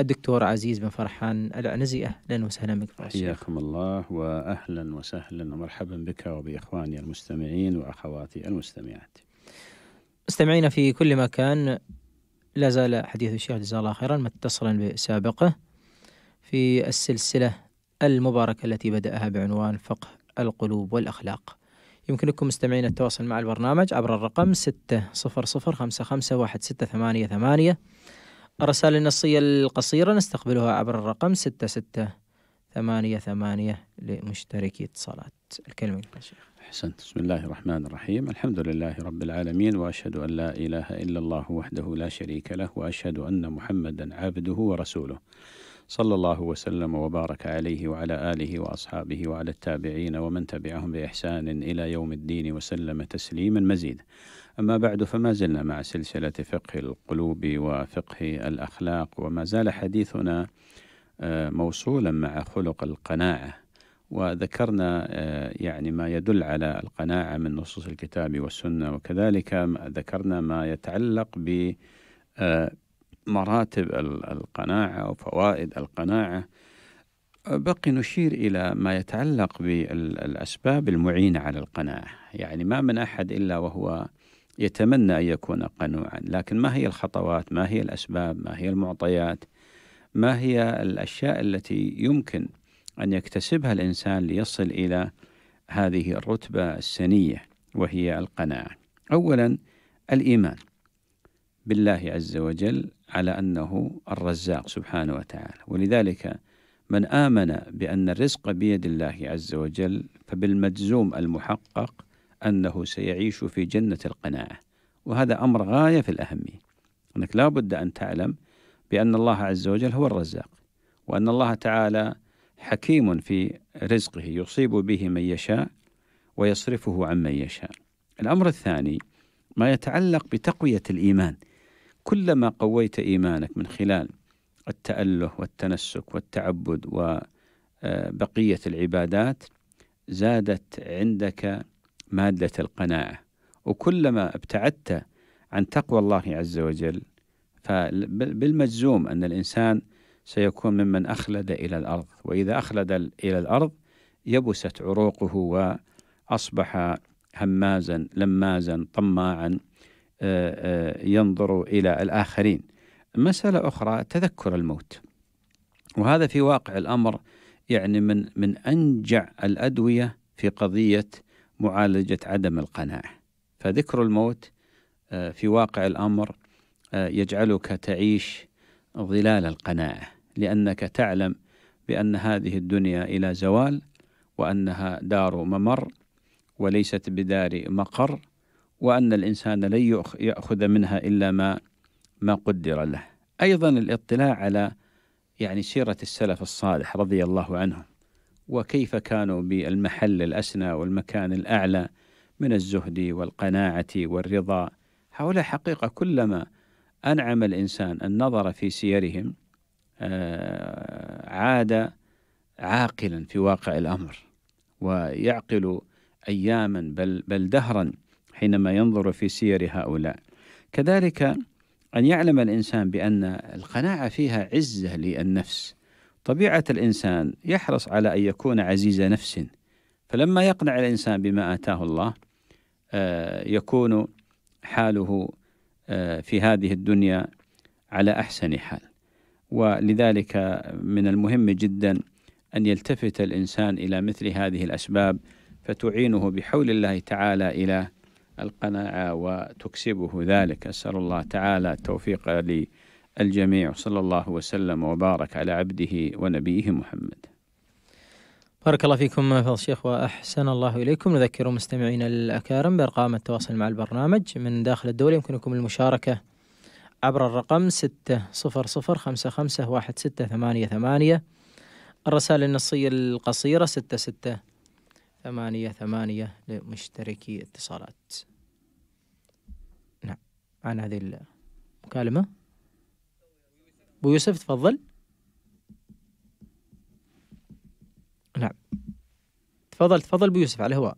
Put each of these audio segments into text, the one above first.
الدكتور عزيز بن فرحان العنزي أهلا وسهلا بك حياكم الله وأهلا وسهلا ومرحبا بك وبإخواني المستمعين وأخواتي المستمعات مستمعينا في كل مكان لا زال حديث الشيخ جزاه الله خيرا متصلا بسابقه في السلسلة المباركة التي بدأها بعنوان فقه القلوب والأخلاق يمكنكم مستمعينا التواصل مع البرنامج عبر الرقم 600 الرسائل النصية القصيرة نستقبلها عبر الرقم ستة ستة ثمانية ثمانية لمشتركي اتصالات الكلمة شيخ أحسنت بسم الله الرحمن الرحيم الحمد لله رب العالمين وأشهد أن لا إله إلا الله وحده لا شريك له وأشهد أن محمدا عبده ورسوله صلى الله وسلم وبارك عليه وعلى آله وأصحابه وعلى التابعين ومن تبعهم بإحسان إلى يوم الدين وسلم تسليما مزيدا أما بعد فما زلنا مع سلسلة فقه القلوب وفقه الأخلاق وما زال حديثنا آه، موصولا مع خلق القناعة وذكرنا آه، يعني ما يدل على القناعة من نصوص الكتاب والسنة وكذلك ذكرنا ما يتعلق ب آه، مراتب القناعة أو فوائد القناعة آه، بقي نشير إلى ما يتعلق بالأسباب المعينة على القناعة يعني ما من أحد إلا وهو يتمنى أن يكون قنوعا لكن ما هي الخطوات ما هي الأسباب ما هي المعطيات ما هي الأشياء التي يمكن أن يكتسبها الإنسان ليصل إلى هذه الرتبة السنية وهي القناعة أولا الإيمان بالله عز وجل على أنه الرزاق سبحانه وتعالى ولذلك من آمن بأن الرزق بيد الله عز وجل فبالمجزوم المحقق أنه سيعيش في جنة القناعة وهذا أمر غاية في الأهمية أنك لا بد أن تعلم بأن الله عز وجل هو الرزاق وأن الله تعالى حكيم في رزقه يصيب به من يشاء ويصرفه عن من يشاء الأمر الثاني ما يتعلق بتقوية الإيمان كلما قويت إيمانك من خلال التأله والتنسك والتعبد وبقية العبادات زادت عندك مادة القناعة وكلما ابتعدت عن تقوى الله عز وجل فبالمجزوم أن الإنسان سيكون ممن أخلد إلى الأرض وإذا أخلد إلى الأرض يبست عروقه وأصبح همازا لمازا طماعا ينظر إلى الآخرين مسألة أخرى تذكر الموت وهذا في واقع الأمر يعني من من أنجع الأدوية في قضية معالجة عدم القناعة فذكر الموت آه، في واقع الأمر آه، يجعلك تعيش ظلال القناعة لأنك تعلم بأن هذه الدنيا إلى زوال وأنها دار ممر وليست بدار مقر وأن الإنسان لن يأخذ منها إلا ما ما قدر له أيضا الاطلاع على يعني سيرة السلف الصالح رضي الله عنهم وكيف كانوا بالمحل الأسنى والمكان الأعلى من الزهد والقناعة والرضا هؤلاء حقيقة كلما أنعم الإنسان النظر في سيرهم آه، عاد عاقلا في واقع الأمر ويعقل أياما بل, بل دهرا حينما ينظر في سير هؤلاء كذلك أن يعلم الإنسان بأن القناعة فيها عزة للنفس طبيعة الإنسان يحرص على أن يكون عزيز نفس فلما يقنع الإنسان بما آتاه الله آه، يكون حاله آه، في هذه الدنيا على أحسن حال ولذلك من المهم جدا أن يلتفت الإنسان إلى مثل هذه الأسباب فتعينه بحول الله تعالى إلى القناعة وتكسبه ذلك أسأل الله تعالى التوفيق للجميع صلى الله وسلم وبارك على عبده ونبيه محمد بارك الله فيكم فضل الشيخ وأحسن الله إليكم نذكر مستمعينا الأكارم بأرقام التواصل مع البرنامج من داخل الدولة يمكنكم المشاركة عبر الرقم ستة صفر صفر خمسة خمسة واحد ستة ثمانية ثمانية الرسائل النصية القصيرة ستة ستة ثمانية ثمانية لمشتركي اتصالات عن هذه المكالمة أبو يوسف تفضل نعم تفضل تفضل أبو يوسف على الهواء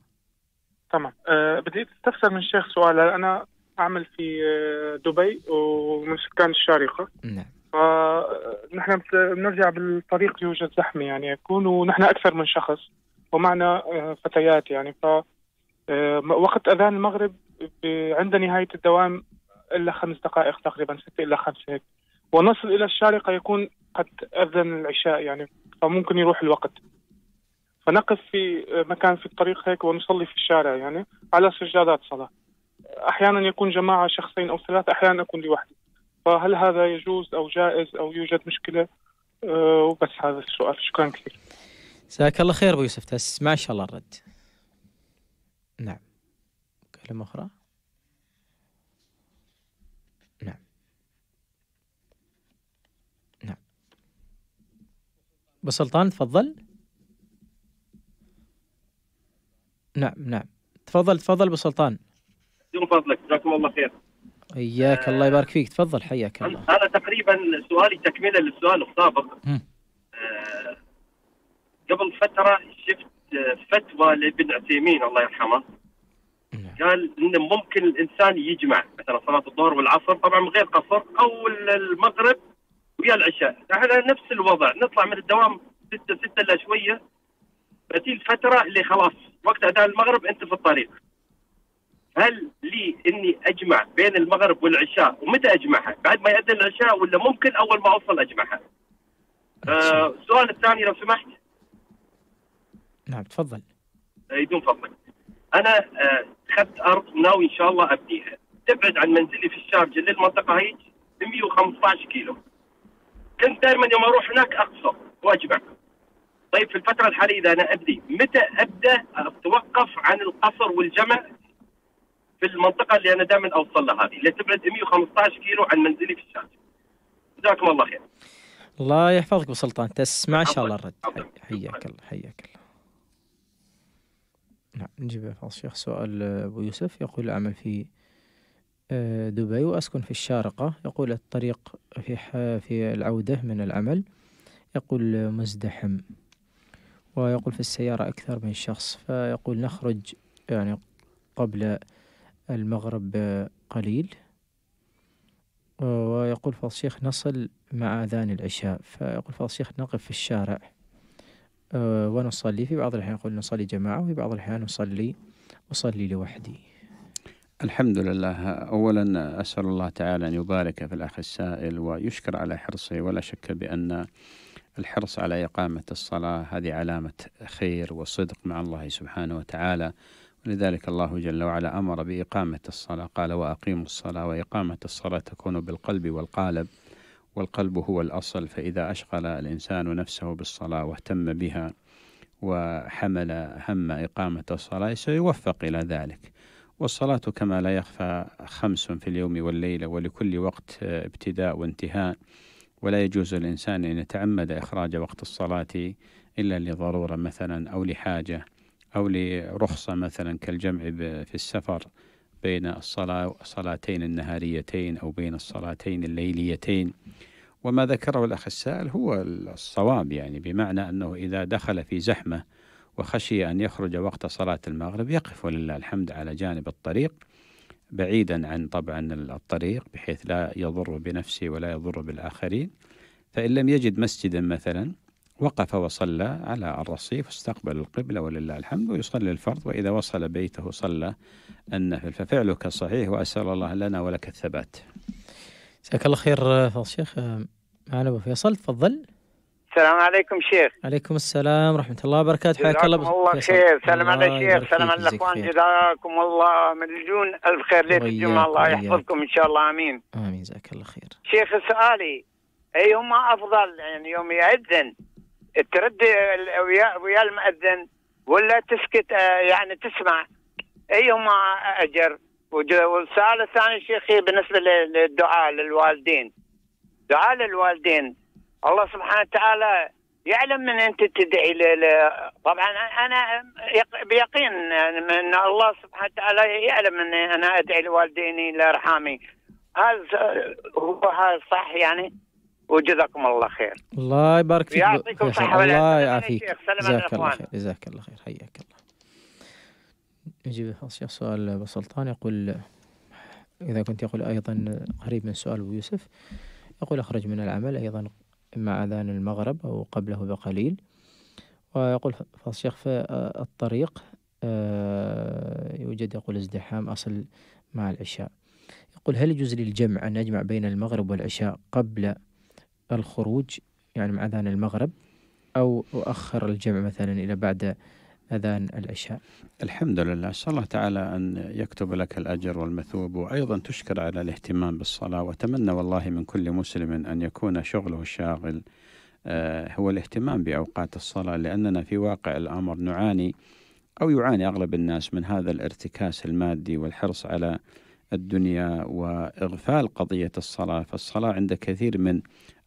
تمام أه بدي استفسر من الشيخ سؤال أنا أعمل في أه، دبي ومن سكان الشارقة نعم فنحن بنرجع بالطريق يوجد زحمة يعني يكون ونحن أكثر من شخص ومعنا أه، فتيات يعني ف أه، وقت أذان المغرب عند نهاية الدوام الا خمس دقائق تقريبا ستة الى خمسة هيك ونصل الى الشارقه يكون قد اذن العشاء يعني فممكن يروح الوقت فنقف في مكان في الطريق هيك ونصلي في الشارع يعني على سجادات صلاه احيانا يكون جماعه شخصين او ثلاثه احيانا اكون لوحدي فهل هذا يجوز او جائز او يوجد مشكله أه، وبس هذا السؤال شكرا كثير جزاك الله خير ابو يوسف تس ما شاء الله الرد نعم كلمه اخرى بسلطان تفضل نعم نعم تفضل تفضل بسلطان من فضلك جزاكم الله خير اياك الله يبارك فيك تفضل حياك الله انا تقريبا سؤالي تكمله للسؤال السابق أه قبل فتره شفت فتوى لابن عثيمين الله يرحمه نعم. قال انه ممكن الانسان يجمع مثلا صلاه الظهر والعصر طبعا من غير قصر او المغرب ويا العشاء احنا نفس الوضع نطلع من الدوام 6 6 الا شويه فتي الفتره اللي خلاص وقت اداء المغرب انت في الطريق هل لي اني اجمع بين المغرب والعشاء ومتى اجمعها؟ بعد ما يأذن العشاء ولا ممكن اول ما اوصل اجمعها؟ آه السؤال نعم. الثاني لو سمحت نعم تفضل بدون فضلك انا اخذت آه ارض ناوي ان شاء الله ابنيها تبعد عن منزلي في الشارجه للمنطقه هيك 115 كيلو كنت دائما يوم اروح هناك اقصر واجمع طيب في الفتره الحاليه اذا انا ابدي متى ابدا اتوقف عن القصر والجمع في المنطقه اللي انا دائما اوصل لها هذه اللي تبعد 115 كيلو عن منزلي في الشارجه جزاكم الله خير الله يحفظك ابو سلطان تسمع ان شاء الله الرد حياك الله حياك الله نعم نجيب فاصل شيخ سؤال ابو يوسف يقول اعمل في آه، دبي وأسكن في الشارقة يقول الطريق في في العودة من العمل يقول مزدحم ويقول في السيارة أكثر من شخص فيقول نخرج يعني قبل المغرب قليل ويقول فالشيخ نصل مع أذان العشاء فيقول فالشيخ نقف في الشارع آه، ونصلي في بعض الأحيان يقول نصلي جماعة وفي بعض الأحيان نصلي أصلي لوحدي الحمد لله أولا أسأل الله تعالى أن يبارك في الأخ السائل ويشكر على حرصه ولا شك بأن الحرص على إقامة الصلاة هذه علامة خير وصدق مع الله سبحانه وتعالى ولذلك الله جل وعلا أمر بإقامة الصلاة قال وأقيموا الصلاة وإقامة الصلاة تكون بالقلب والقالب والقلب هو الأصل فإذا أشغل الإنسان نفسه بالصلاة واهتم بها وحمل هم إقامة الصلاة سيوفق إلى ذلك والصلاة كما لا يخفى خمس في اليوم والليلة ولكل وقت آه، ابتداء وانتهاء ولا يجوز للإنسان أن يتعمد إخراج وقت الصلاة إلا لضرورة مثلا أو لحاجة أو لرخصة مثلا كالجمع في السفر بين الصلاة الصلاتين النهاريتين أو بين الصلاتين الليليتين وما ذكره الأخ السائل هو الصواب يعني بمعنى أنه إذا دخل في زحمة وخشي أن يخرج وقت صلاة المغرب يقف ولله الحمد على جانب الطريق بعيدا عن طبعا الطريق بحيث لا يضر بنفسه ولا يضر بالآخرين فإن لم يجد مسجدا مثلا وقف وصلى على الرصيف استقبل القبلة ولله الحمد ويصلي الفرض وإذا وصل بيته صلى النفل ففعلك صحيح وأسأل الله لنا ولك الثبات جزاك الله خير فضل الشيخ معنا أبو فيصل تفضل السلام عليكم شيخ عليكم السلام ورحمة الله وبركاته حياك الله الله خير سلام على الشيخ سلام على الأخوان جزاكم الله مليون ألف خير ليلة طيب، الجمعة الله طيب. يحفظكم إن شاء الله آمين آمين جزاك الله خير شيخ سؤالي أيهما أفضل يعني يوم يأذن ترد ويا, ويا المأذن ولا تسكت آه، يعني تسمع أيهما أجر والسؤال الثاني شيخي بالنسبة للدعاء للوالدين دعاء للوالدين الله سبحانه وتعالى يعلم من انت تدعي طبعا انا بيقين ان الله سبحانه وتعالى يعلم ان انا ادعي لوالديني لارحامي هذا هو هذا صح يعني وجزاكم الله خير الله يبارك فيك يعطيكم الصحه الله يعافيك جزاك الله خير جزاك الله خير حياك الله نجيب سؤال ابو سلطان يقول إذا كنت يقول أيضا قريب من سؤال أبو يوسف يقول أخرج من العمل أيضا مع أذان المغرب أو قبله بقليل ويقول فالشيخ في الطريق آه، يوجد يقول ازدحام أصل مع العشاء يقول هل يجوز للجمع أن يجمع بين المغرب والعشاء قبل الخروج يعني مع أذان المغرب أو أؤخر الجمع مثلا إلى بعد أذان العشاء الحمد لله أسأل الله تعالى أن يكتب لك الأجر والمثوب وأيضا تشكر على الاهتمام بالصلاة وأتمنى والله من كل مسلم أن يكون شغله الشاغل آه، هو الاهتمام بأوقات الصلاة لأننا في واقع الأمر نعاني أو يعاني أغلب الناس من هذا الارتكاس المادي والحرص على الدنيا وإغفال قضية الصلاة فالصلاة عند كثير من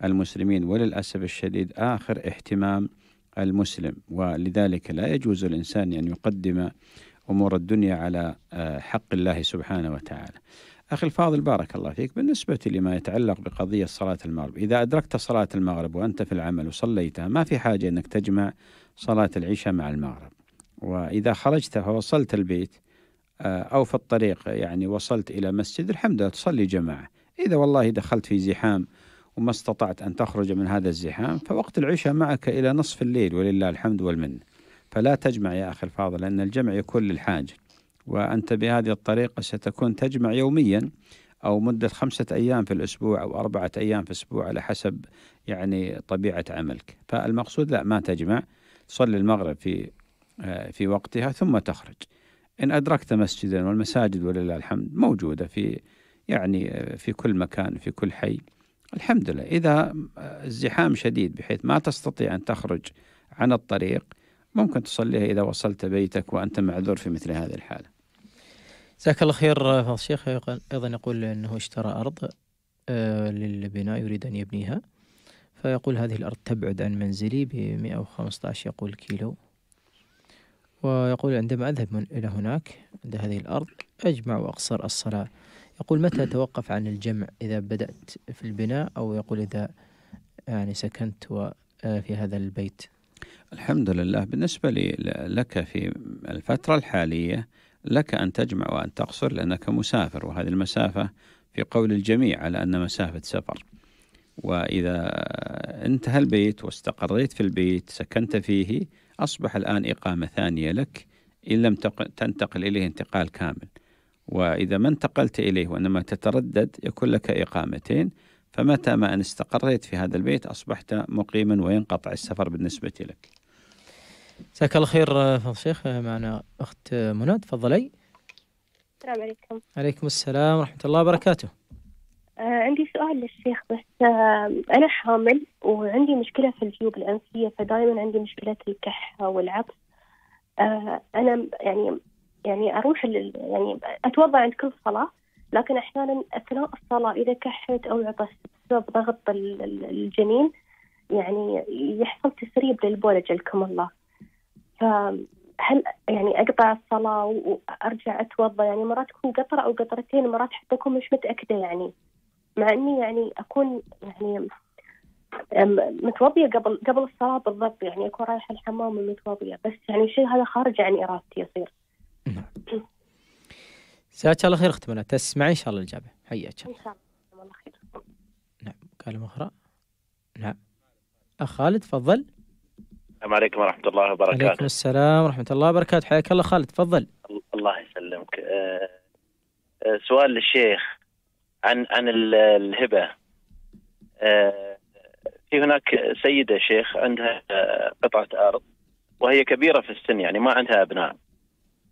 المسلمين وللأسف الشديد آخر اهتمام المسلم ولذلك لا يجوز الإنسان أن يقدم أمور الدنيا على آه، حق الله سبحانه وتعالى أخي الفاضل بارك الله فيك بالنسبة لما يتعلق بقضية صلاة المغرب إذا أدركت صلاة المغرب وأنت في العمل وصليتها ما في حاجة أنك تجمع صلاة العشاء مع المغرب وإذا خرجت فوصلت البيت آه، أو في الطريق يعني وصلت إلى مسجد الحمد لله تصلي جماعة إذا والله دخلت في زحام وما استطعت أن تخرج من هذا الزحام فوقت العشاء معك إلى نصف الليل ولله الحمد والمن فلا تجمع يا أخي الفاضل لأن الجمع يكون للحاج وأنت بهذه الطريقة ستكون تجمع يوميا أو مدة خمسة أيام في الأسبوع أو أربعة أيام في الأسبوع على حسب يعني طبيعة عملك فالمقصود لا ما تجمع صلي المغرب في آه، في وقتها ثم تخرج إن أدركت مسجدا والمساجد ولله الحمد موجودة في يعني آه، في كل مكان في كل حي الحمد لله إذا الزحام شديد بحيث ما تستطيع أن تخرج عن الطريق ممكن تصليها إذا وصلت بيتك وأنت معذور في مثل هذه الحالة جزاك الله خير الشيخ أيضا يقول أنه اشترى أرض آه، للبناء يريد أن يبنيها فيقول هذه الأرض تبعد عن منزلي ب 115 يقول كيلو ويقول عندما أذهب من إلى هناك عند هذه الأرض أجمع وأقصر الصلاة يقول متى توقف عن الجمع إذا بدأت في البناء أو يقول إذا يعني سكنت آه، في هذا البيت الحمد لله بالنسبة لي لك في الفترة الحالية لك أن تجمع وأن تقصر لأنك مسافر وهذه المسافة في قول الجميع على أن مسافة سفر وإذا انتهى البيت واستقريت في البيت سكنت فيه أصبح الآن إقامة ثانية لك إن لم تنتقل إليه انتقال كامل وإذا ما انتقلت إليه وإنما تتردد يكون لك إقامتين فمتى ما أن استقريت في هذا البيت أصبحت مقيما وينقطع السفر بالنسبة لك جزاك الله خير آه، فضل الشيخ آه، معنا أخت آه، منى تفضلي السلام عليكم عليكم السلام ورحمة الله وبركاته آه عندي سؤال للشيخ بس آه أنا حامل وعندي مشكلة في الجيوب الأنفية فدائما عندي مشكلة الكحة والعطس آه أنا يعني يعني اروح يعني اتوضا عند كل صلاه لكن احيانا اثناء الصلاه اذا كحت او عطست بسبب ضغط الجنين يعني يحصل تسريب للبول جلكم الله فهل يعني اقطع الصلاه وارجع اتوضا يعني مرات تكون قطره او قطرتين مرات حتى اكون مش متاكده يعني مع اني يعني اكون يعني متوضيه قبل قبل الصلاه بالضبط يعني اكون رايحه الحمام ومتوضيه بس يعني الشيء هذا خارج عن ارادتي يصير نعم جزاك الله خير اخت منى تسمعي ان شاء الله الاجابه حياك الله ان شاء الله خير نعم مكالمه اخرى نعم اخ خالد تفضل السلام عليكم ورحمه الله وبركاته وعليكم السلام ورحمه الله وبركاته حياك الله خالد تفضل الله يسلمك أه، أه، سؤال للشيخ عن عن الهبه أه، في هناك سيده شيخ عندها قطعه ارض وهي كبيره في السن يعني ما عندها ابناء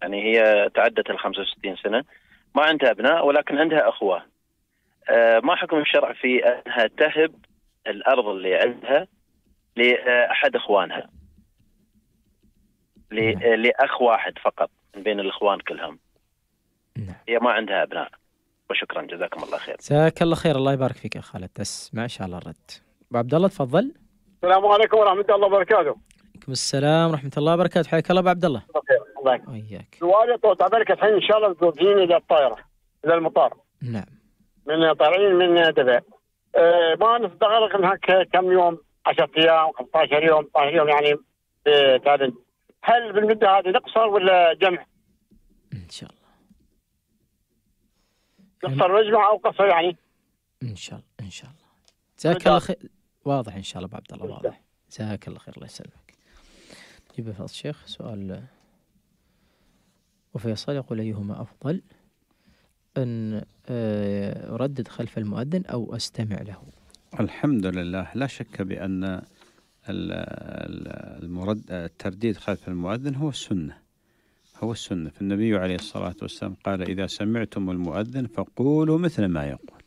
يعني هي تعدت ال 65 سنه ما عندها ابناء ولكن عندها اخوه آه، ما حكم الشرع في انها تهب الارض اللي عندها لاحد اخوانها نعم. لاخ واحد فقط من بين الاخوان كلهم نعم. هي ما عندها ابناء وشكرا جزاكم الله خير جزاك الله خير الله يبارك فيك يا خالد بس ما شاء الله الرد ابو عبد الله تفضل السلام عليكم ورحمه الله وبركاته وعليكم السلام ورحمه الله وبركاته حياك الله ابو عبد الله حفظك وياك الوالد طول الحين ان شاء الله تجيني الى الطائره الى المطار نعم من طالعين من دبي آه ما نستغرق هناك كم يوم 10 ايام 15 يوم 12 يوم يعني بتعلم هل بالمده هذه نقصر ولا جمع؟ ان شاء الله نقصر نجمع او قصر يعني؟ ان شاء الله ان شاء الله جزاك الله خير واضح ان شاء الله ابو عبد الله واضح جزاك الله خير الله يسلمك جيب فضل الشيخ سؤال وفيصل يقول أيهما أفضل أن آه، أردد خلف المؤذن أو أستمع له الحمد لله لا شك بأن المرد الترديد خلف المؤذن هو السنة هو السنة فالنبي عليه الصلاة والسلام قال إذا سمعتم المؤذن فقولوا مثل ما يقول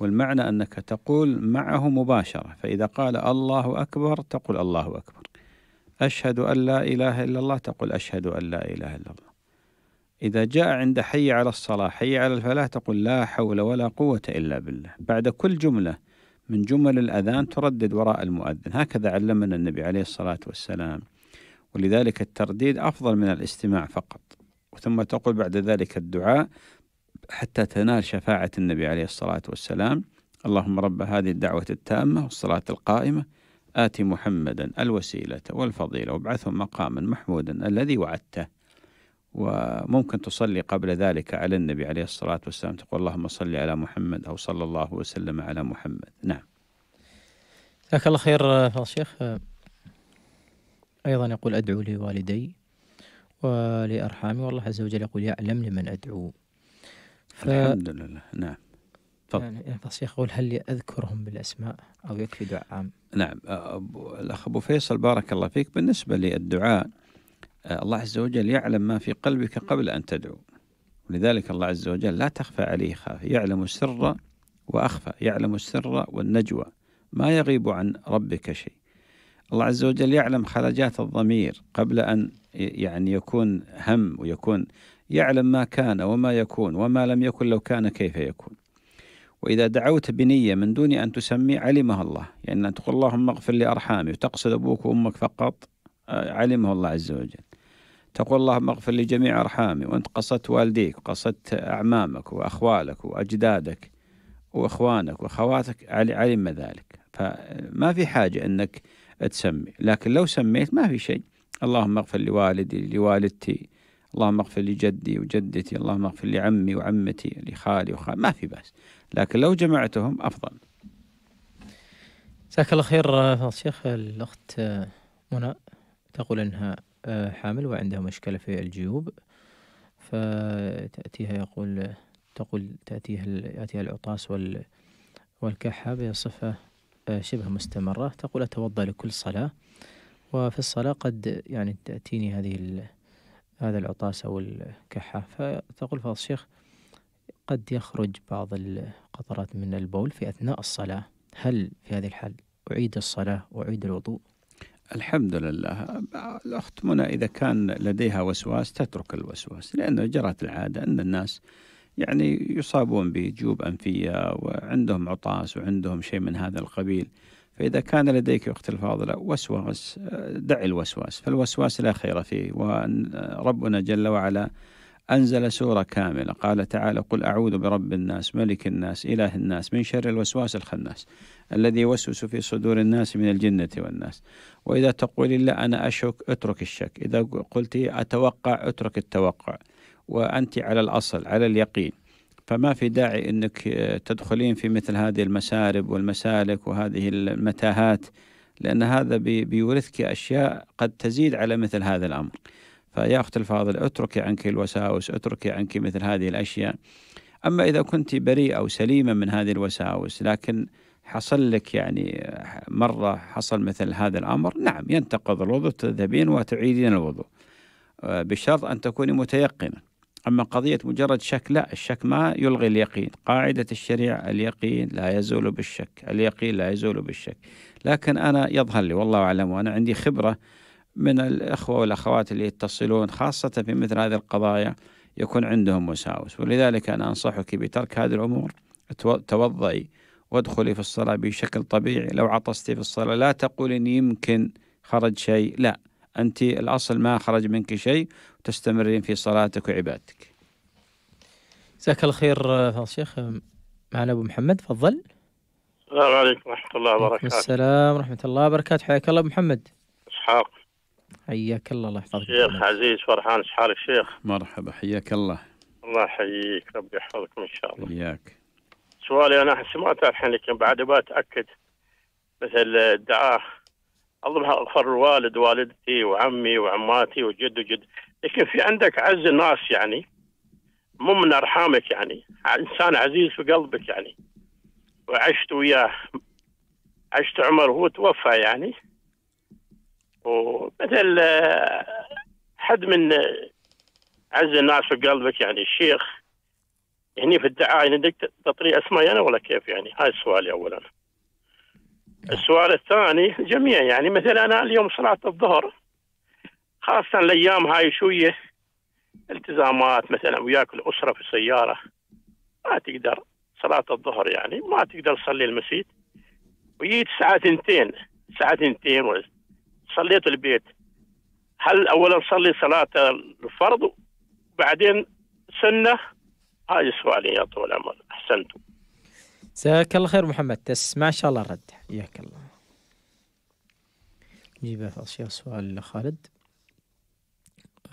والمعنى أنك تقول معه مباشرة فإذا قال الله أكبر تقول الله أكبر أشهد أن لا إله إلا الله تقول أشهد أن لا إله إلا الله إذا جاء عند حي على الصلاة حي على الفلاح تقول لا حول ولا قوة إلا بالله بعد كل جملة من جمل الأذان تردد وراء المؤذن هكذا علمنا النبي عليه الصلاة والسلام ولذلك الترديد أفضل من الاستماع فقط ثم تقول بعد ذلك الدعاء حتى تنال شفاعة النبي عليه الصلاة والسلام اللهم رب هذه الدعوة التامة والصلاة القائمة آت محمدا الوسيلة والفضيلة وابعثه مقاما محمودا الذي وعدته وممكن تصلي قبل ذلك على النبي عليه الصلاة والسلام تقول اللهم صل على محمد أو صلى الله وسلم على محمد نعم جزاك الله خير الشيخ أيضا يقول أدعو لوالدي ولأرحامي والله عز وجل يقول يعلم لمن أدعو ف... الحمد لله نعم طب. يعني الشيخ يقول هل أذكرهم بالأسماء أو يكفي دعاء عام نعم الأخ أبو فيصل بارك الله فيك بالنسبة للدعاء الله عز وجل يعلم ما في قلبك قبل أن تدعو ولذلك الله عز وجل لا تخفى عليه خافية يعلم السر وأخفى يعلم السر والنجوى ما يغيب عن ربك شيء الله عز وجل يعلم خلجات الضمير قبل أن يعني يكون هم ويكون يعلم ما كان وما يكون وما لم يكن لو كان كيف يكون وإذا دعوت بنية من دون أن تسمي علمها الله يعني أن تقول اللهم اغفر لأرحامي وتقصد أبوك وأمك فقط آه، علمه الله عز وجل تقول اللهم اغفر لجميع أرحامي وأنت قصدت والديك وقصدت أعمامك وأخوالك وأجدادك وإخوانك وأخواتك علم ذلك فما في حاجة أنك تسمي لكن لو سميت ما في شيء اللهم اغفر لوالدي لوالدتي اللهم اغفر لجدي وجدتي اللهم اغفر لعمي وعمتي لخالي وخالي ما في بأس لكن لو جمعتهم أفضل جزاك الله خير الشيخ الأخت منى تقول أنها حامل وعندها مشكلة في الجيوب فتأتيها يقول تقول تأتيها يأتيها العطاس وال والكحة بصفة آه، شبه مستمرة تقول أتوضأ لكل صلاة وفي الصلاة قد يعني تأتيني هذه هذا العطاس أو الكحة فتقول فضل الشيخ قد يخرج بعض القطرات من البول في أثناء الصلاة هل في هذه الحال أعيد الصلاة وأعيد الوضوء الحمد لله الأخت منى إذا كان لديها وسواس تترك الوسواس لأنه جرت العادة أن الناس يعني يصابون بجيوب أنفية وعندهم عطاس وعندهم شيء من هذا القبيل فإذا كان لديك أخت الفاضلة وسواس دعي الوسواس فالوسواس لا خير فيه وربنا جل وعلا أنزل سورة كاملة قال تعالى قل أعوذ برب الناس ملك الناس إله الناس من شر الوسواس الخناس الذي يوسوس في صدور الناس من الجنة والناس وإذا تقول لا أنا أشك اترك الشك إذا قلت أتوقع اترك التوقع وأنت على الأصل على اليقين فما في داعي أنك تدخلين في مثل هذه المسارب والمسالك وهذه المتاهات لأن هذا بيورثك أشياء قد تزيد على مثل هذا الأمر فيا الفاضل اتركي عنك الوساوس اتركي عنك مثل هذه الأشياء أما إذا كنت بريئة أو سليمة من هذه الوساوس لكن حصل لك يعني مرة حصل مثل هذا الأمر نعم ينتقض الوضوء تذهبين وتعيدين الوضوء آه، بشرط أن تكوني متيقنة أما قضية مجرد شك لا الشك ما يلغي اليقين قاعدة الشريعة اليقين لا يزول بالشك اليقين لا يزول بالشك لكن أنا يظهر لي والله أعلم وأنا عندي خبرة من الإخوة والأخوات اللي يتصلون خاصة في مثل هذه القضايا يكون عندهم وساوس ولذلك أنا أنصحك بترك هذه الأمور توضئي وادخلي في الصلاة بشكل طبيعي لو عطستي في الصلاة لا تقول إن يمكن خرج شيء لا أنت الأصل ما خرج منك شيء وتستمرين في صلاتك وعبادتك جزاك الله خير فضل الشيخ معنا أبو محمد تفضل السلام عليكم ورحمة الله وبركاته السلام ورحمة الله وبركاته حياك الله أبو محمد إسحاق حياك الله الله يحفظك شيخ عزيز فرحان شحالك شيخ مرحبا حياك الله الله يحييك ربي يحفظكم ان شاء الله حياك سؤالي انا سمعت الحين لكن بعد بتاكد مثل الدعاء الله اغفر الوالد والدتي وعمي وعماتي وجد وجد لكن في عندك عز الناس يعني مو من ارحامك يعني انسان عزيز في قلبك يعني وعشت وياه عشت عمر هو توفى يعني ومثل آه، حد من اعز آه، الناس في قلبك يعني الشيخ هني يعني في الدعايه يعني عندك تطري أسمائي انا ولا كيف يعني؟ هاي السؤال اولا. السؤال الثاني جميع يعني مثلا انا اليوم صلاه الظهر خاصه الايام هاي شويه التزامات مثلا وياك الاسره في السياره ما تقدر صلاه الظهر يعني ما تقدر تصلي المسجد ويجي الساعه اثنتين ساعه اثنتين صليت البيت هل اولا صلي صلاه الفرض وبعدين سنه هاي سؤالي يا طول العمر احسنتم جزاك الله خير محمد تس ما شاء الله رد حياك الله نجيب فضل الشيخ سؤال لخالد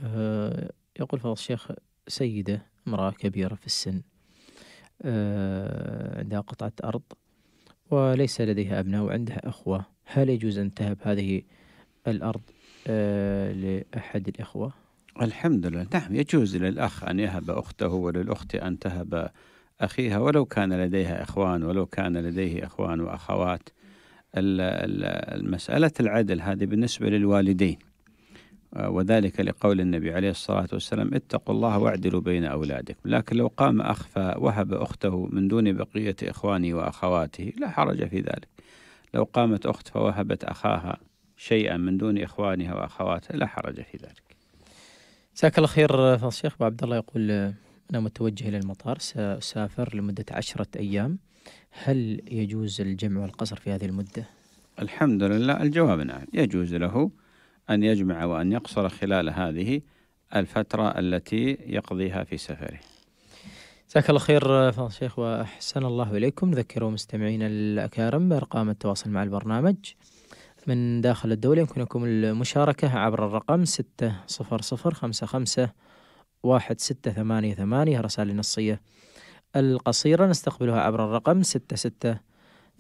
أه يقول فضل الشيخ سيدة امرأة كبيرة في السن أه عندها قطعة أرض وليس لديها أبناء وعندها أخوة هل يجوز أن تهب هذه الأرض آه، لأحد الإخوة الحمد لله نعم يجوز للأخ أن يهب أخته وللأخت أن تهب أخيها ولو كان لديها إخوان ولو كان لديه إخوان وأخوات المسألة العدل هذه بالنسبة للوالدين آه، وذلك لقول النبي عليه الصلاة والسلام اتقوا الله واعدلوا بين أولادكم لكن لو قام أخ فوهب أخته من دون بقية إخوانه وأخواته لا حرج في ذلك لو قامت أخت فوهبت أخاها شيئا من دون إخوانها وأخواتها لا حرج في ذلك جزاك الله خير فضل الشيخ أبو عبد الله يقول أنا متوجه إلى المطار سأسافر لمدة عشرة أيام هل يجوز الجمع والقصر في هذه المدة؟ الحمد لله الجواب نعم يجوز له أن يجمع وأن يقصر خلال هذه الفترة التي يقضيها في سفره جزاك الله خير فضل الشيخ وأحسن الله إليكم ذكروا مستمعينا الأكارم بأرقام التواصل مع البرنامج من داخل الدولة يمكنكم المشاركة عبر الرقم ستة صفر صفر خمسة خمسة واحد ستة ثمانية ثمانية رسالة نصية القصيرة نستقبلها عبر الرقم ستة ستة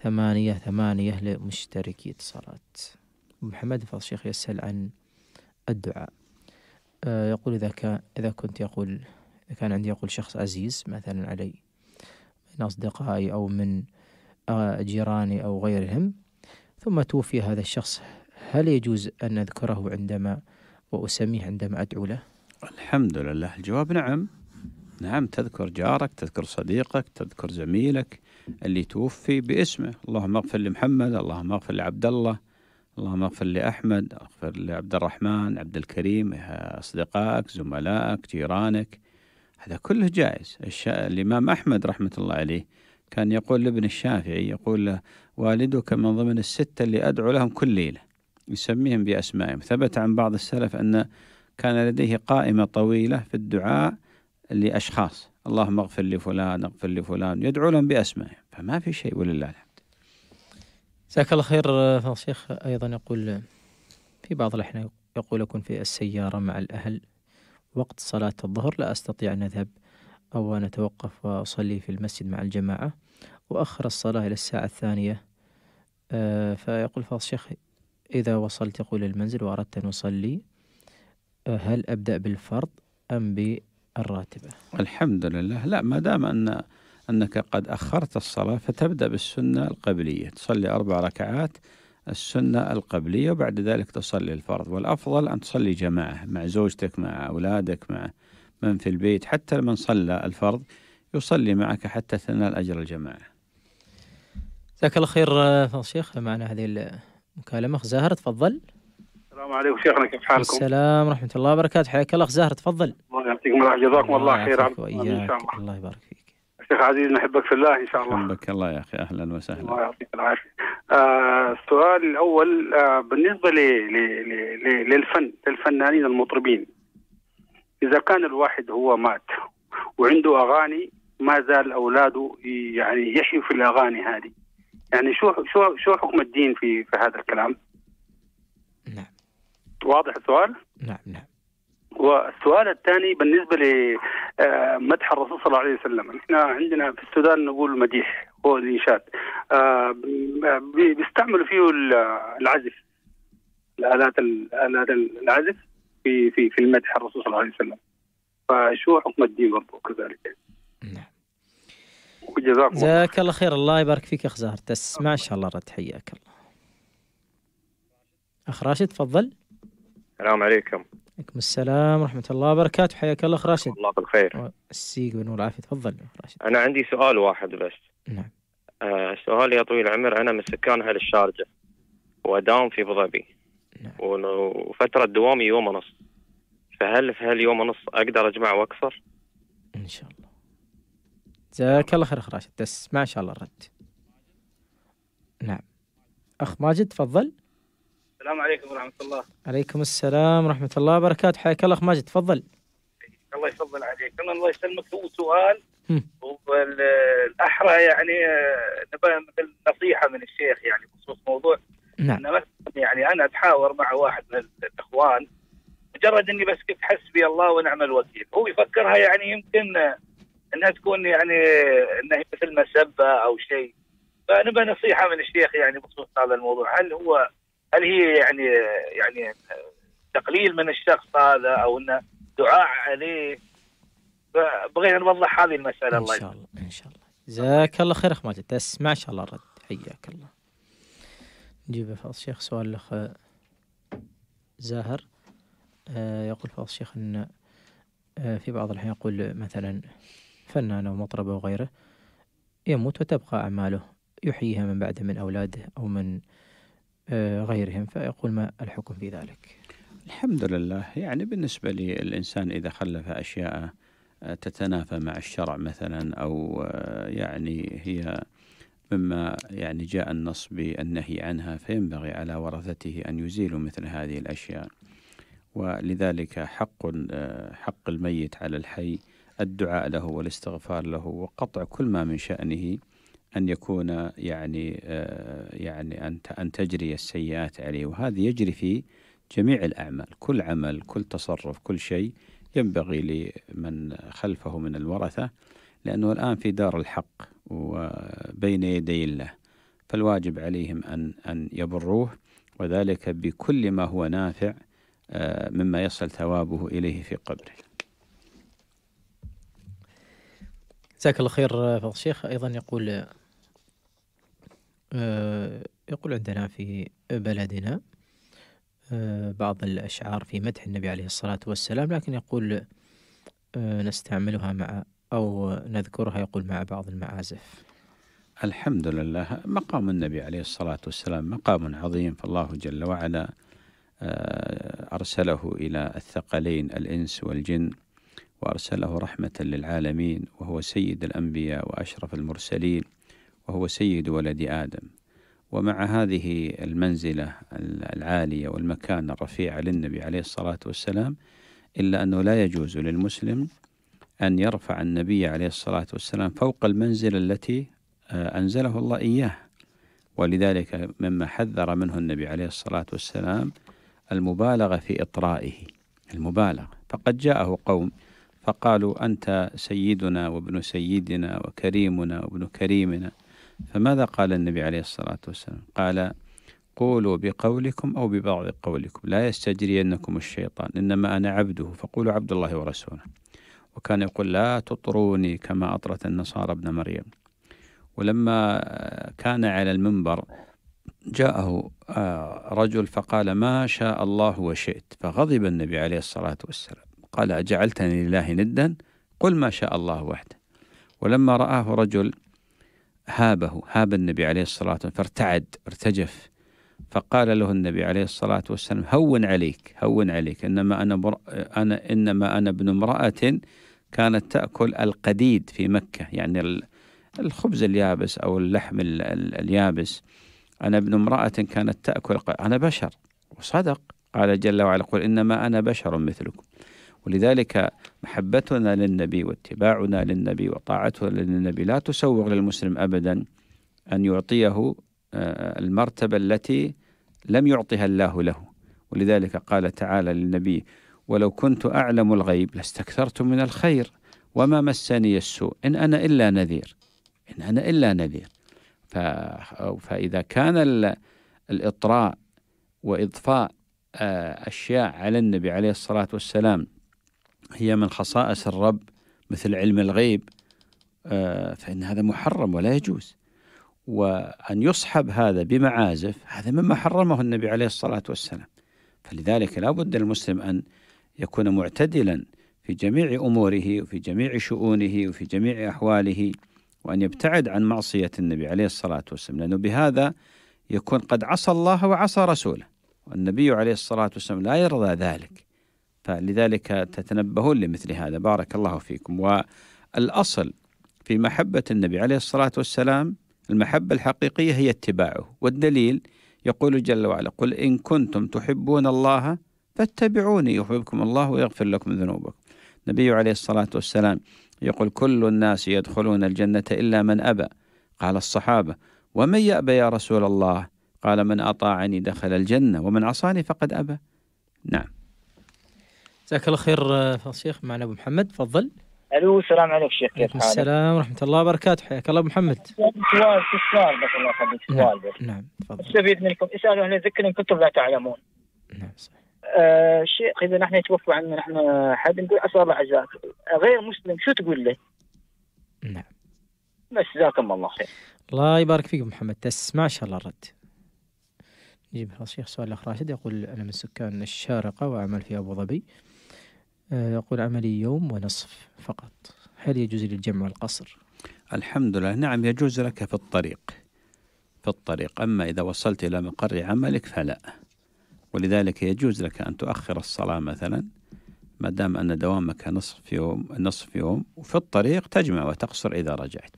ثمانية ثمانية لمشتركي اتصالات محمد فضل الشيخ يسأل عن الدعاء آه، يقول إذا, كان إذا كنت يقول إذا كان عندي يقول شخص عزيز مثلا علي من أصدقائي أو من آه، جيراني أو غيرهم ثم توفي هذا الشخص هل يجوز أن أذكره عندما وأسميه عندما أدعو له الحمد لله الجواب نعم نعم تذكر جارك تذكر صديقك تذكر زميلك اللي توفي باسمه اللهم اغفر لمحمد اللهم اغفر لعبد الله اللهم اغفر لأحمد اغفر لعبد الرحمن عبد الكريم أصدقائك زملائك جيرانك هذا كله جائز الش... الإمام أحمد رحمة الله عليه كان يقول لابن الشافعي يقول له والدك من ضمن الستة اللي أدعو لهم كل ليلة يسميهم بأسمائهم ثبت عن بعض السلف أن كان لديه قائمة طويلة في الدعاء لأشخاص اللهم اغفر لفلان اغفر لفلان يدعو لهم بأسمائهم فما في شيء ولله الحمد جزاك الله خير فضل الشيخ أيضا يقول في بعض الأحيان يقول أكون في السيارة مع الأهل وقت صلاة الظهر لا أستطيع أن أذهب أو أن أتوقف وأصلي في المسجد مع الجماعة وأخر الصلاة إلى الساعة الثانية آه، فيقول فاضل الشيخ إذا وصلت يقول المنزل وأردت أن أصلي آه، هل أبدأ بالفرض أم بالراتبة الحمد لله لا ما دام أن أنك قد أخرت الصلاة فتبدأ بالسنة القبلية تصلي أربع ركعات السنة القبلية وبعد ذلك تصلي الفرض والأفضل أن تصلي جماعة مع زوجتك مع أولادك مع من في البيت حتى من صلى الفرض يصلي معك حتى تنال أجر الجماعة جزاك الله خير آه، فضل الشيخ معنا هذه المكالمة أخ زاهر تفضل السلام عليكم شيخنا كيف حالكم؟ السلام ورحمة الله وبركاته حياك الله أخ زاهر تفضل الله يعطيكم العافية جزاكم الله خير عبد الله يبارك فيك شيخ عزيز نحبك في الله ان شاء الله نحبك الله يا اخي اهلا وسهلا الله يعطيك العافيه آه السؤال الاول آه بالنسبه لي لي لي للفن للفنانين المطربين اذا كان الواحد هو مات وعنده اغاني ما زال اولاده يعني يحيوا في الاغاني هذه يعني شو شو شو حكم الدين في في هذا الكلام؟ نعم واضح السؤال؟ نعم نعم والسؤال الثاني بالنسبه لمدح آه، الرسول صلى الله عليه وسلم، احنا عندنا في السودان نقول مديح هو الانشاد. آه، بيستعملوا فيه العزف الالات الالات العزف في في في المدح الرسول صلى الله عليه وسلم. فشو حكم الدين برضه كذلك؟ نعم. وجزاكم جزاك الله خير الله يبارك فيك يا اخ زهر تسمع ان شاء الله رد حياك الله اخ راشد تفضل السلام عليكم وعليكم السلام ورحمة الله وبركاته حياك الله أخ راشد الله بالخير السيق بالنور والعافية تفضل راشد أنا عندي سؤال واحد بس نعم آه سؤالي يا طويل العمر أنا من سكان أهل الشارجة وأداوم في أبو ظبي نعم. وفترة دوامي يوم ونص فهل في هاليوم ونص أقدر أجمع وأكثر؟ إن شاء الله جزاك الله خير اخ راشد بس ما شاء الله الرد نعم اخ ماجد تفضل السلام عليكم ورحمه الله عليكم السلام ورحمه الله وبركاته حياك الله اخ ماجد تفضل الله يفضل عليك انا الله يسلمك هو سؤال والاحرى يعني آه، مثل نصيحه من الشيخ يعني بخصوص موضوع نعم أنا يعني انا اتحاور مع واحد من الاخوان مجرد اني بس كنت حسبي الله ونعم الوكيل هو يفكرها يعني يمكن انها تكون يعني انها مثل مسبه او شيء فنبغى نصيحه من الشيخ يعني بخصوص هذا الموضوع هل هو هل هي يعني يعني تقليل من الشخص هذا او انه دعاء عليه بغينا نوضح هذه المساله الله ان شاء الله ان شاء الله جزاك الله خير اخ ماجد اسمع ان شاء الله الرد حياك الله نجيب فاضل الشيخ سؤال الاخ زاهر آه، يقول فاضل الشيخ ان آه، في بعض الاحيان يقول مثلا فنانة ومطربة وغيره يموت وتبقى أعماله يحييها من بعده من أولاده أو من آه، غيرهم فيقول ما الحكم في ذلك الحمد لله يعني بالنسبة للإنسان إذا خلف أشياء آه، تتنافى مع الشرع مثلا أو آه، يعني هي مما يعني جاء النص بالنهي عنها فينبغي على ورثته أن يزيلوا مثل هذه الأشياء ولذلك حق حق الميت على الحي الدعاء له والاستغفار له وقطع كل ما من شأنه أن يكون يعني آه، يعني أن أن تجري السيئات عليه وهذا يجري في جميع الأعمال كل عمل كل تصرف كل شيء ينبغي لمن خلفه من الورثة لأنه الآن في دار الحق وبين يدي الله فالواجب عليهم أن أن يبروه وذلك بكل ما هو نافع آه، مما يصل ثوابه إليه في قبره جزاك الله خير فضل الشيخ ايضا يقول آه، يقول عندنا في بلدنا آه، بعض الاشعار في مدح النبي عليه الصلاه والسلام لكن يقول آه، نستعملها مع او نذكرها يقول مع بعض المعازف الحمد لله مقام النبي عليه الصلاه والسلام مقام عظيم فالله جل وعلا ارسله الى الثقلين الانس والجن وأرسله رحمة للعالمين وهو سيد الأنبياء وأشرف المرسلين وهو سيد ولد آدم ومع هذه المنزلة العالية والمكانة الرفيعة للنبي عليه الصلاة والسلام إلا أنه لا يجوز للمسلم أن يرفع النبي عليه الصلاة والسلام فوق المنزلة التي آه، أنزله الله إياه ولذلك مما حذر منه النبي عليه الصلاة والسلام المبالغة في إطرائه المبالغة فقد جاءه قوم فقالوا أنت سيدنا وابن سيدنا وكريمنا وابن كريمنا فماذا قال النبي عليه الصلاة والسلام قال قولوا بقولكم أو ببعض قولكم لا يستجرينكم الشيطان إنما أنا عبده فقولوا عبد الله ورسوله وكان يقول لا تطروني كما أطرت النصارى ابن مريم ولما كان على المنبر جاءه آه، رجل فقال ما شاء الله وشئت فغضب النبي عليه الصلاة والسلام قال أجعلتني لله ندا قل ما شاء الله وحده ولما رآه رجل هابه هاب النبي عليه الصلاة والسلام فارتعد ارتجف فقال له النبي عليه الصلاة والسلام هون عليك هون عليك إنما أنا, بر... أنا إنما أنا ابن امرأة كانت تأكل القديد في مكة يعني الخبز اليابس أو اللحم اليابس أنا ابن امرأة كانت تأكل أنا بشر وصدق قال جل وعلا قل إنما أنا بشر مثلكم ولذلك محبتنا للنبي واتباعنا للنبي وطاعتنا للنبي لا تسوغ للمسلم أبدا أن يعطيه آه، المرتبة التي لم يعطها الله له ولذلك قال تعالى للنبي ولو كنت أعلم الغيب لاستكثرت من الخير وما مسني السوء إن أنا إلا نذير إن أنا إلا نذير فإذا كان الإطراء وإضفاء آه، أشياء على النبي عليه الصلاة والسلام هي من خصائص الرب مثل علم الغيب آه، فإن هذا محرم ولا يجوز وأن يصحب هذا بمعازف هذا مما حرمه النبي عليه الصلاة والسلام فلذلك لا بد للمسلم أن يكون معتدلا في جميع أموره وفي جميع شؤونه وفي جميع أحواله وأن يبتعد عن معصية النبي عليه الصلاة والسلام لأنه بهذا يكون قد عصى الله وعصى رسوله والنبي عليه الصلاة والسلام لا يرضى ذلك فلذلك تتنبهون لمثل هذا بارك الله فيكم والأصل في محبة النبي عليه الصلاة والسلام المحبة الحقيقية هي اتباعه والدليل يقول جل وعلا قل إن كنتم تحبون الله فاتبعوني يحببكم الله ويغفر لكم ذنوبكم النبي عليه الصلاة والسلام يقول كل الناس يدخلون الجنة إلا من أبى قال الصحابة ومن يأبى يا رسول الله قال من أطاعني دخل الجنة ومن عصاني فقد أبى نعم جزاك الله خير الشيخ آه، معنا ابو محمد تفضل الو السلام عليكم شيخ كيف حالك؟ السلام ورحمه الله وبركاته حياك الله ابو محمد سؤال في سؤال بس الله يخليك نعم، سؤال بس نعم تفضل استفيد منكم اسالوا اهل الذكر ان كنتم لا تعلمون نعم صحيح آه، شيخ اذا نحن يتوفى عنا نحن حد نقول اسال الله عزاك غير مسلم شو تقول له؟ نعم بس جزاكم الله خير الله يبارك فيك محمد تسمع ان شاء الله الرد نجيب الشيخ سؤال الاخ راشد يقول انا من سكان الشارقه واعمل في ابو ظبي آه، يقول عملي يوم ونصف فقط هل يجوز للجمع والقصر الحمد لله نعم يجوز لك في الطريق في الطريق أما إذا وصلت إلى مقر عملك فلا ولذلك يجوز لك أن تؤخر الصلاة مثلا ما دام أن دوامك نصف يوم نصف يوم وفي الطريق تجمع وتقصر إذا رجعت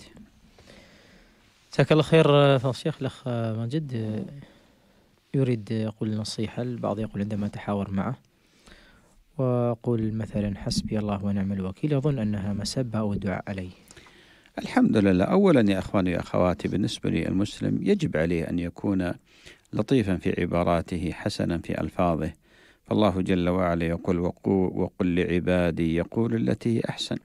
جزاك الله خير الشيخ آه، الأخ آه، ماجد يريد يقول نصيحة البعض يقول عندما تحاور معه وقل مثلا حسبي الله ونعم الوكيل يظن أنها مسبة أو دعاء عليه الحمد لله أولا يا أخواني وأخواتي بالنسبة للمسلم يجب عليه أن يكون لطيفا في عباراته حسنا في ألفاظه فالله جل وعلا يقول وقل لعبادي يقول التي أحسن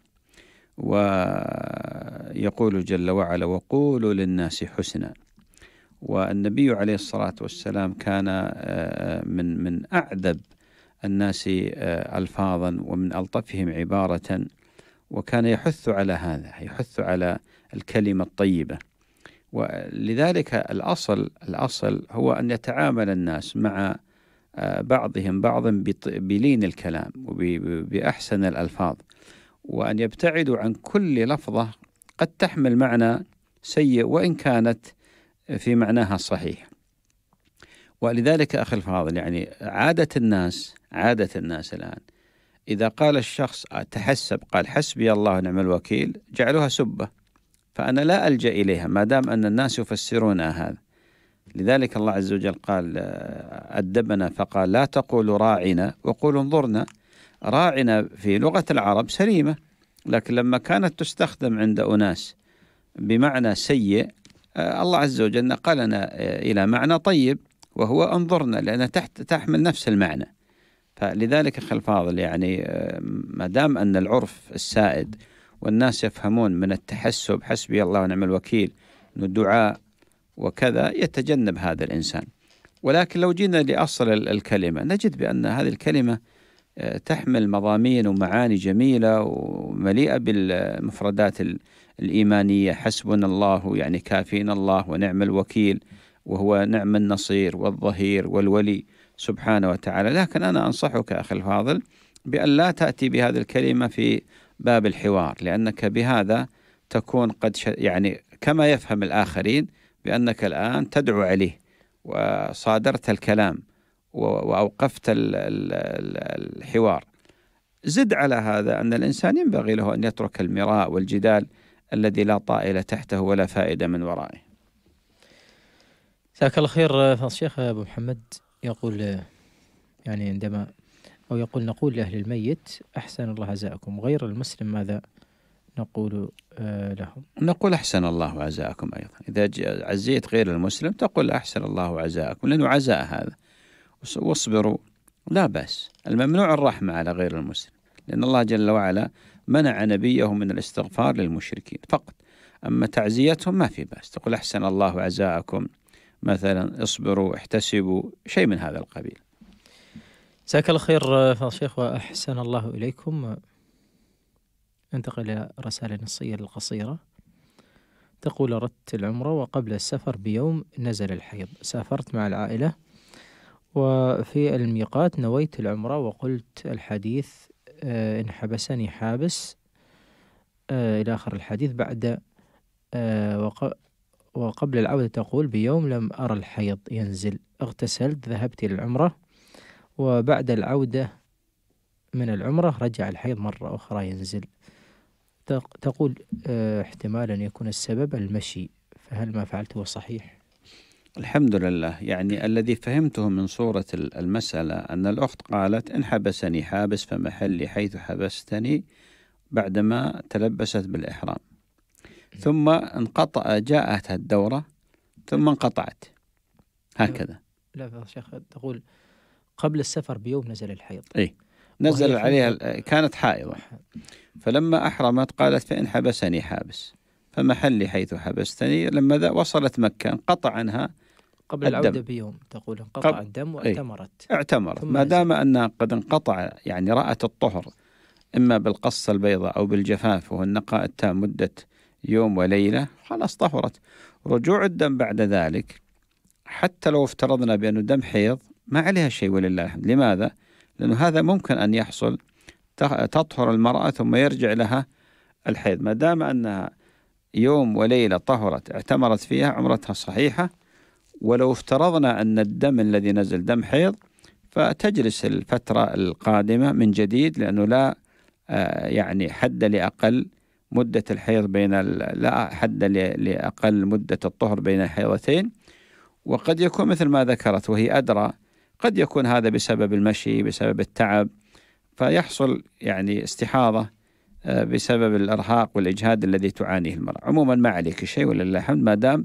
ويقول جل وعلا وقولوا للناس حسنا والنبي عليه الصلاة والسلام كان آه، من من أعذب الناس آه، ألفاظا ومن ألطفهم عبارة وكان يحث على هذا يحث على الكلمة الطيبة ولذلك الأصل الأصل هو أن يتعامل الناس مع آه، بعضهم بعضا بلين الكلام وبأحسن الألفاظ وأن يبتعدوا عن كل لفظة قد تحمل معنى سيء وإن كانت في معناها الصحيح ولذلك أخي الفاضل يعني عادة الناس عادة الناس الآن إذا قال الشخص تحسب قال حسبي الله ونعم الوكيل جعلوها سبة فأنا لا ألجأ إليها ما دام أن الناس يفسرونها هذا لذلك الله عز وجل قال آه، أدبنا فقال لا تقولوا راعنا وقولوا انظرنا راعنا في لغة العرب سليمة لكن لما كانت تستخدم عند أناس بمعنى سيء آه، الله عز وجل نقلنا آه، إلى معنى طيب وهو انظرنا لأنها تحت تحمل نفس المعنى فلذلك أخي الفاضل يعني آه، ما دام أن العرف السائد والناس يفهمون من التحسب حسبي الله ونعم الوكيل أن الدعاء وكذا يتجنب هذا الإنسان ولكن لو جينا لأصل الكلمة نجد بأن هذه الكلمة آه، تحمل مضامين ومعاني جميلة ومليئة بالمفردات الإيمانية حسبنا الله يعني كافينا الله ونعم الوكيل وهو نعم النصير والظهير والولي سبحانه وتعالى لكن أنا أنصحك أخي الفاضل بأن لا تأتي بهذه الكلمة في باب الحوار لأنك بهذا تكون قد يعني كما يفهم الآخرين بأنك الآن تدعو عليه وصادرت الكلام وأوقفت الحوار زد على هذا أن الإنسان ينبغي له أن يترك المراء والجدال الذي لا طائل تحته ولا فائدة من ورائه جزاك الله خير فضل الشيخ أبو محمد يقول يعني عندما أو يقول نقول لأهل الميت أحسن الله عزاءكم غير المسلم ماذا نقول آه، لهم نقول أحسن الله عزاءكم أيضا إذا عزيت غير المسلم تقول أحسن الله عزاءكم لأنه عزاء هذا واصبروا لا بأس الممنوع الرحمة على غير المسلم لأن الله جل وعلا منع نبيه من الاستغفار للمشركين فقط أما تعزيتهم ما في بأس تقول أحسن الله عزاءكم مثلا اصبروا احتسبوا شيء من هذا القبيل جزاك الله خير آه، فضل وأحسن الله إليكم ننتقل إلى رسالة نصية القصيرة تقول أردت العمرة وقبل السفر بيوم نزل الحيض سافرت مع العائلة وفي الميقات نويت العمرة وقلت الحديث آه، إن حبسني حابس آه، إلى آخر الحديث بعد وقبل العودة تقول بيوم لم أرى الحيض ينزل اغتسلت ذهبت إلى العمرة وبعد العودة من العمرة رجع الحيض مرة أخرى ينزل تقول آه، احتمال أن يكون السبب المشي فهل ما فعلته صحيح؟ الحمد لله يعني الذي فهمته من صورة المسألة أن الأخت قالت إن حبسني حابس فمحلي حيث حبستني بعدما تلبست بالإحرام ثم انقطع جاءت الدورة ثم انقطعت هكذا لا يا شيخ تقول قبل السفر بيوم نزل الحيض اي نزل عليها كانت حائضة فلما أحرمت قالت فإن حبسني حابس فمحلي حيث حبستني لما ذا وصلت مكة انقطع عنها قبل العودة بيوم تقول انقطع قبل الدم إيه. واعتمرت ايه اعتمرت ما دام أنها قد انقطع يعني رأت الطهر إما بالقصة البيضاء أو بالجفاف وهو النقاء التام مدة يوم وليلة خلاص طهرت رجوع الدم بعد ذلك حتى لو افترضنا بأنه دم حيض ما عليها شيء ولله الحمد لماذا؟ لأنه هذا ممكن أن يحصل تطهر المرأة ثم يرجع لها الحيض ما دام أنها يوم وليلة طهرت اعتمرت فيها عمرتها صحيحة ولو افترضنا أن الدم الذي نزل دم حيض فتجلس الفترة القادمة من جديد لأنه لا آه، يعني حد لأقل مدة الحيض بين لا حد لأقل مدة الطهر بين الحيضتين وقد يكون مثل ما ذكرت وهي أدرى قد يكون هذا بسبب المشي بسبب التعب فيحصل يعني استحاضة آه، بسبب الإرهاق والإجهاد الذي تعانيه المرأة عموما ما عليك شيء ولله الحمد ما دام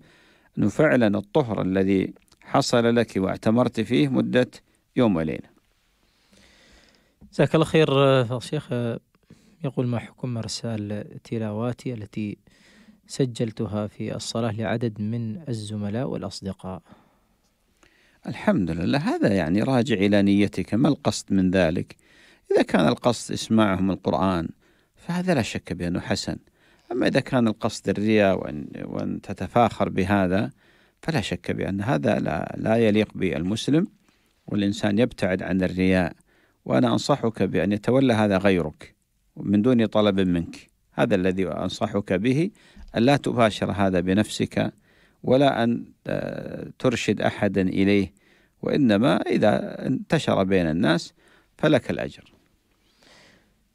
أنه فعلا الطهر الذي حصل لك واعتمرت فيه مدة يوم وليلة جزاك الله خير آه، شيخ آه، يقول ما حكم إرسال تلاواتي التي سجلتها في الصلاة لعدد من الزملاء والأصدقاء الحمد لله هذا يعني راجع إلى نيتك ما القصد من ذلك إذا كان القصد إسماعهم القرآن فهذا لا شك بأنه حسن أما إذا كان القصد الرياء وأن, وأن تتفاخر بهذا فلا شك بأن هذا لا, لا يليق بالمسلم والإنسان يبتعد عن الرياء وأنا أنصحك بأن يتولى هذا غيرك من دون طلب منك هذا الذي أنصحك به أن لا تباشر هذا بنفسك ولا أن آه، ترشد أحدا إليه وإنما إذا انتشر بين الناس فلك الأجر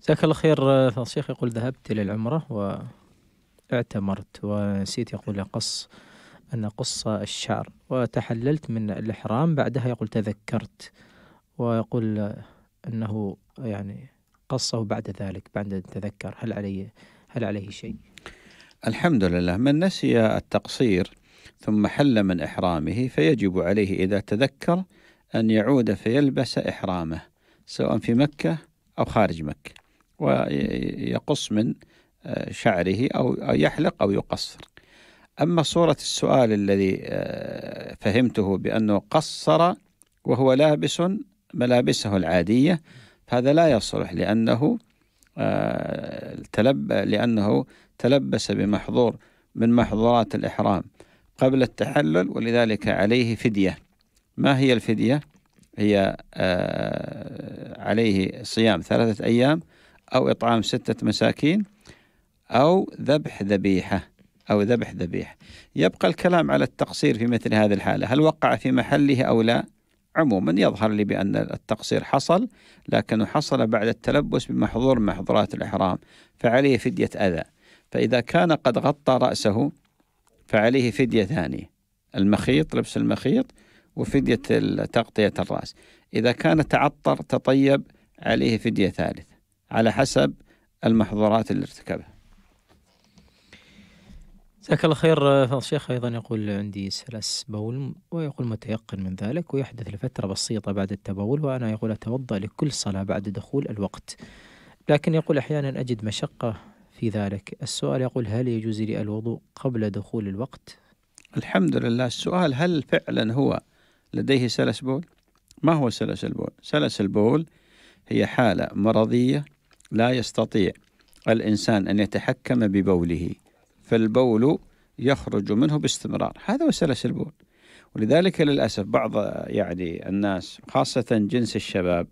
جزاك الله خير آه، شيخ يقول ذهبت للعمرة واعتمرت ونسيت يقول قص أن قص الشعر وتحللت من الإحرام بعدها يقول تذكرت ويقول آه، أنه يعني قصه بعد ذلك بعد أن تذكر هل عليه هل عليه شيء؟ الحمد لله من نسي التقصير ثم حل من إحرامه فيجب عليه إذا تذكر أن يعود فيلبس إحرامه سواء في مكة أو خارج مكة ويقص من آه، شعره أو يحلق أو يقصر أما صورة السؤال الذي آه، فهمته بأنه قصر وهو لابس ملابسه العادية هذا لا يصلح لأنه آه، تلب لأنه تلبس بمحظور من محظورات الإحرام قبل التحلل ولذلك عليه فدية ما هي الفدية؟ هي آه، عليه صيام ثلاثة أيام أو إطعام ستة مساكين أو ذبح ذبيحة أو ذبح ذبيحة يبقى الكلام على التقصير في مثل هذه الحالة هل وقع في محله أو لا عموما يظهر لي بأن التقصير حصل لكنه حصل بعد التلبس بمحظور من محظورات الإحرام فعليه فدية أذى فإذا كان قد غطى رأسه فعليه فدية ثانية المخيط لبس المخيط وفدية تغطية الرأس إذا كان تعطر تطيب عليه فدية ثالثة على حسب المحظورات اللي ارتكبها جزاك الله خير فضل الشيخ أيضا يقول عندي سلس بول ويقول متيقن من ذلك ويحدث لفترة بسيطة بعد التبول وأنا يقول أتوضأ لكل صلاة بعد دخول الوقت لكن يقول أحيانا أجد مشقة في ذلك السؤال يقول هل يجوز لي الوضوء قبل دخول الوقت الحمد لله السؤال هل فعلا هو لديه سلس بول ما هو سلس البول سلس البول هي حالة مرضية لا يستطيع الإنسان أن يتحكم ببوله فالبول يخرج منه باستمرار هذا هو سلس البول ولذلك للأسف بعض يعني الناس خاصة جنس الشباب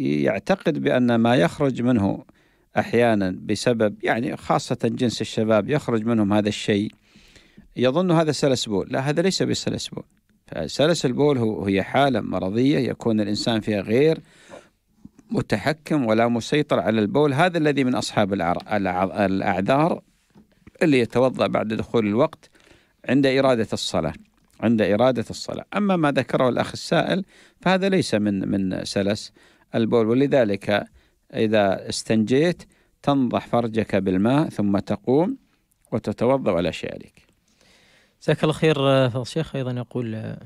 يعتقد بأن ما يخرج منه أحيانا بسبب يعني خاصة جنس الشباب يخرج منهم هذا الشيء يظن هذا سلس بول لا هذا ليس بسلس بول فسلس البول هو هي حالة مرضية يكون الإنسان فيها غير متحكم ولا مسيطر على البول هذا الذي من أصحاب الأعذار اللي يتوضأ بعد دخول الوقت عند إرادة الصلاة عند إرادة الصلاة أما ما ذكره الأخ السائل فهذا ليس من من سلس البول ولذلك إذا استنجيت تنضح فرجك بالماء ثم تقوم وتتوضأ ولا شعرك جزاك الله خير آه، الشيخ أيضا يقول آه،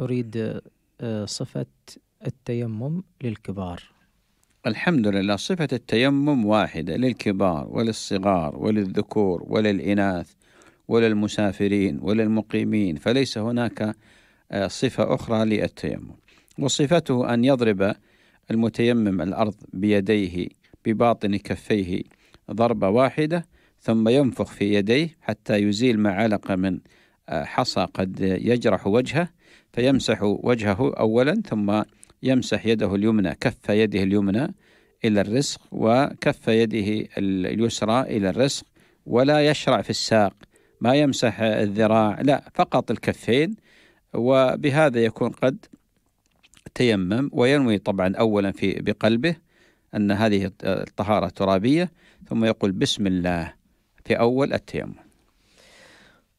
أريد آه، صفة التيمم للكبار الحمد لله صفة التيمم واحدة للكبار وللصغار وللذكور وللإناث وللمسافرين وللمقيمين فليس هناك آه، صفة أخرى للتيمم وصفته أن يضرب المتيمم الأرض بيديه بباطن كفيه ضربة واحدة ثم ينفخ في يديه حتى يزيل ما علق من آه، حصى قد يجرح وجهه فيمسح وجهه أولا ثم يمسح يده اليمنى كف يده اليمنى إلى الرزق وكف يده اليسرى إلى الرزق ولا يشرع في الساق ما يمسح الذراع لا فقط الكفين وبهذا يكون قد تيمم وينوي طبعا أولا في بقلبه أن هذه الطهارة ترابية ثم يقول بسم الله في أول التيمم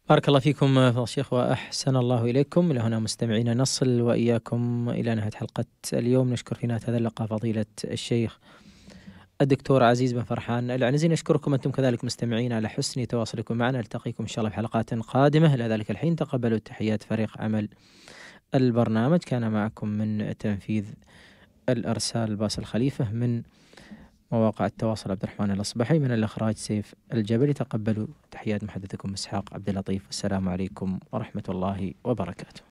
بارك الله فيكم فضل الشيخ وأحسن الله إليكم إلى هنا مستمعينا نصل وإياكم إلى نهاية حلقة اليوم نشكر في نهاية هذا اللقاء فضيلة الشيخ الدكتور عزيز بن فرحان العنزي نشكركم أنتم كذلك مستمعين على حسن تواصلكم معنا نلتقيكم إن شاء الله في حلقات قادمة إلى ذلك الحين تقبلوا تحيات فريق عمل البرنامج كان معكم من تنفيذ الأرسال باسل خليفة من مواقع التواصل عبد الرحمن الأصبحي من الإخراج سيف الجبلي تقبلوا تحيات محدثكم إسحاق عبد اللطيف والسلام عليكم ورحمة الله وبركاته